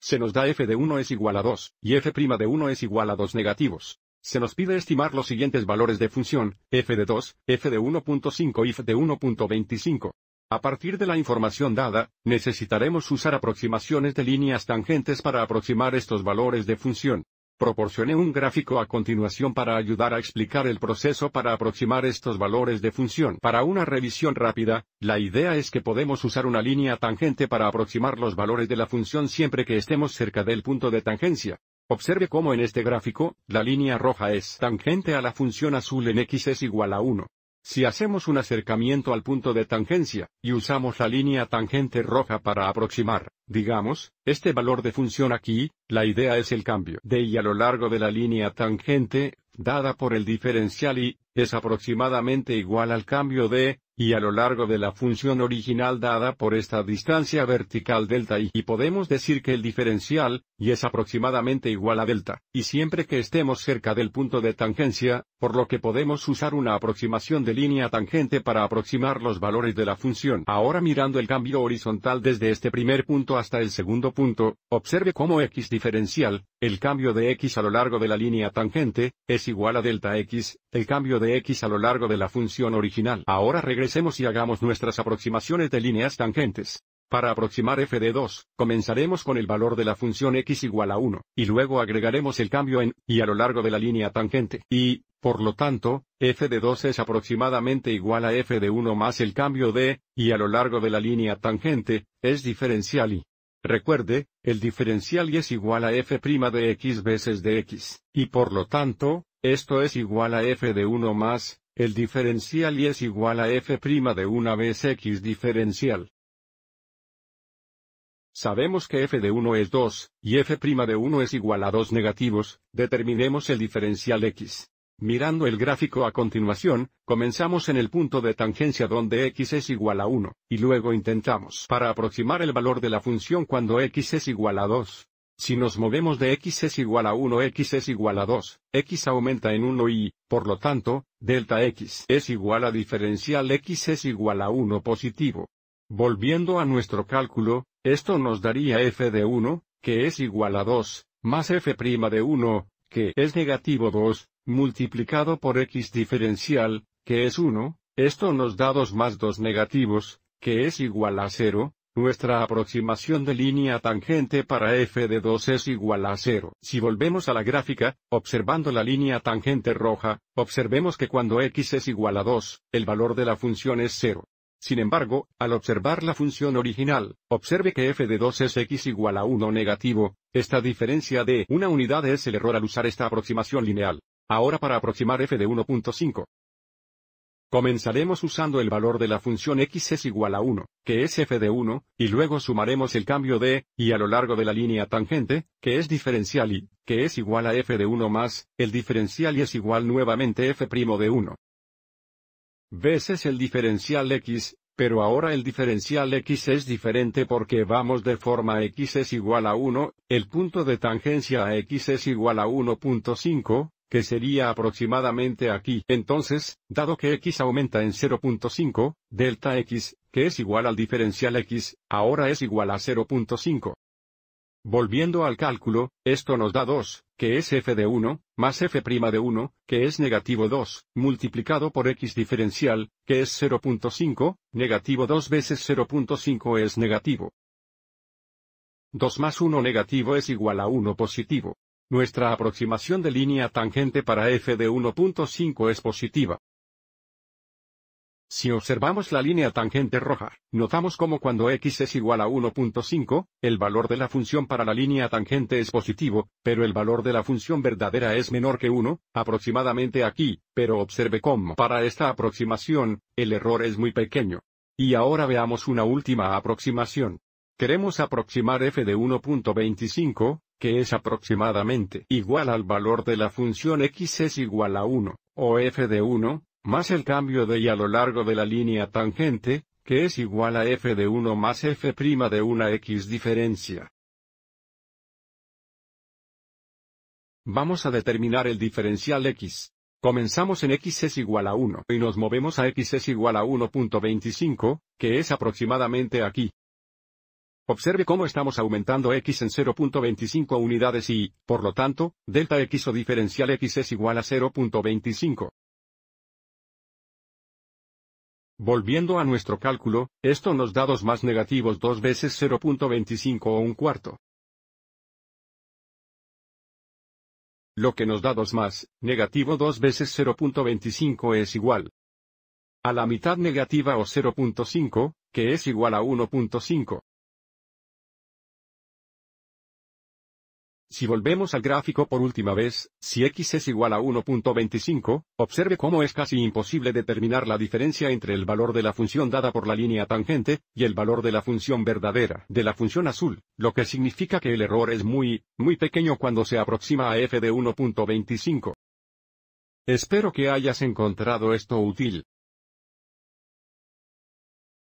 se nos da f de 1 es igual a 2, y f' de 1 es igual a 2 negativos. Se nos pide estimar los siguientes valores de función, f de 2, f de 1.5 y f de 1.25. A partir de la información dada, necesitaremos usar aproximaciones de líneas tangentes para aproximar estos valores de función. Proporcioné un gráfico a continuación para ayudar a explicar el proceso para aproximar estos valores de función. Para una revisión rápida, la idea es que podemos usar una línea tangente para aproximar los valores de la función siempre que estemos cerca del punto de tangencia. Observe cómo en este gráfico, la línea roja es tangente a la función azul en x es igual a 1. Si hacemos un acercamiento al punto de tangencia, y usamos la línea tangente roja para aproximar, digamos, este valor de función aquí, la idea es el cambio de y a lo largo de la línea tangente, dada por el diferencial y, es aproximadamente igual al cambio de y a lo largo de la función original dada por esta distancia vertical delta y, podemos decir que el diferencial, y es aproximadamente igual a delta, y siempre que estemos cerca del punto de tangencia, por lo que podemos usar una aproximación de línea tangente para aproximar los valores de la función. Ahora mirando el cambio horizontal desde este primer punto hasta el segundo punto, observe cómo x diferencial, el cambio de x a lo largo de la línea tangente, es igual a delta x, el cambio de x a lo largo de la función original. Ahora regresemos y hagamos nuestras aproximaciones de líneas tangentes. Para aproximar f de 2, comenzaremos con el valor de la función x igual a 1, y luego agregaremos el cambio en, y a lo largo de la línea tangente. Y, por lo tanto, f de 2 es aproximadamente igual a f de 1 más el cambio de, y a lo largo de la línea tangente, es diferencial y, Recuerde, el diferencial y es igual a f' de x veces de x, y por lo tanto, esto es igual a f de 1 más, el diferencial y es igual a f' de 1 vez x diferencial. Sabemos que f de 1 es 2, y f' de 1 es igual a 2 negativos, determinemos el diferencial x. Mirando el gráfico a continuación, comenzamos en el punto de tangencia donde x es igual a 1, y luego intentamos para aproximar el valor de la función cuando x es igual a 2. Si nos movemos de x es igual a 1, x es igual a 2, x aumenta en 1 y, por lo tanto, delta x es igual a diferencial x es igual a 1 positivo. Volviendo a nuestro cálculo, esto nos daría f de 1, que es igual a 2, más f' de 1, que es negativo 2, multiplicado por x diferencial, que es 1, esto nos da 2 más 2 negativos, que es igual a 0, nuestra aproximación de línea tangente para f de 2 es igual a 0. Si volvemos a la gráfica, observando la línea tangente roja, observemos que cuando x es igual a 2, el valor de la función es 0. Sin embargo, al observar la función original, observe que f de 2 es x igual a 1 negativo, esta diferencia de una unidad es el error al usar esta aproximación lineal. Ahora para aproximar f de 1.5. Comenzaremos usando el valor de la función x es igual a 1, que es f de 1, y luego sumaremos el cambio de, y a lo largo de la línea tangente, que es diferencial y, que es igual a f de 1 más, el diferencial y es igual nuevamente f' de 1. es el diferencial x, pero ahora el diferencial x es diferente porque vamos de forma x es igual a 1, el punto de tangencia a x es igual a 1.5, que sería aproximadamente aquí. Entonces, dado que x aumenta en 0.5, delta x, que es igual al diferencial x, ahora es igual a 0.5. Volviendo al cálculo, esto nos da 2, que es f de 1, más f' de 1, que es negativo 2, multiplicado por x diferencial, que es 0.5, negativo 2 veces 0.5 es negativo. 2 más 1 negativo es igual a 1 positivo. Nuestra aproximación de línea tangente para f de 1.5 es positiva. Si observamos la línea tangente roja, notamos cómo cuando x es igual a 1.5, el valor de la función para la línea tangente es positivo, pero el valor de la función verdadera es menor que 1, aproximadamente aquí, pero observe cómo para esta aproximación, el error es muy pequeño. Y ahora veamos una última aproximación. Queremos aproximar f de 1.25, que es aproximadamente igual al valor de la función x es igual a 1, o f de 1, más el cambio de y a lo largo de la línea tangente, que es igual a f de 1 más f' de una x diferencia. Vamos a determinar el diferencial x. Comenzamos en x es igual a 1 y nos movemos a x es igual a 1.25, que es aproximadamente aquí. Observe cómo estamos aumentando x en 0.25 unidades y, por lo tanto, delta x o diferencial x es igual a 0.25. Volviendo a nuestro cálculo, esto nos da dos más negativos 2 veces 0.25 o un cuarto. Lo que nos da dos más, negativo 2 veces 0.25 es igual a la mitad negativa o 0.5, que es igual a 1.5. Si volvemos al gráfico por última vez, si x es igual a 1.25, observe cómo es casi imposible determinar la diferencia entre el valor de la función dada por la línea tangente, y el valor de la función verdadera de la función azul, lo que significa que el error es muy, muy pequeño cuando se aproxima a f de 1.25. Espero que hayas encontrado esto útil.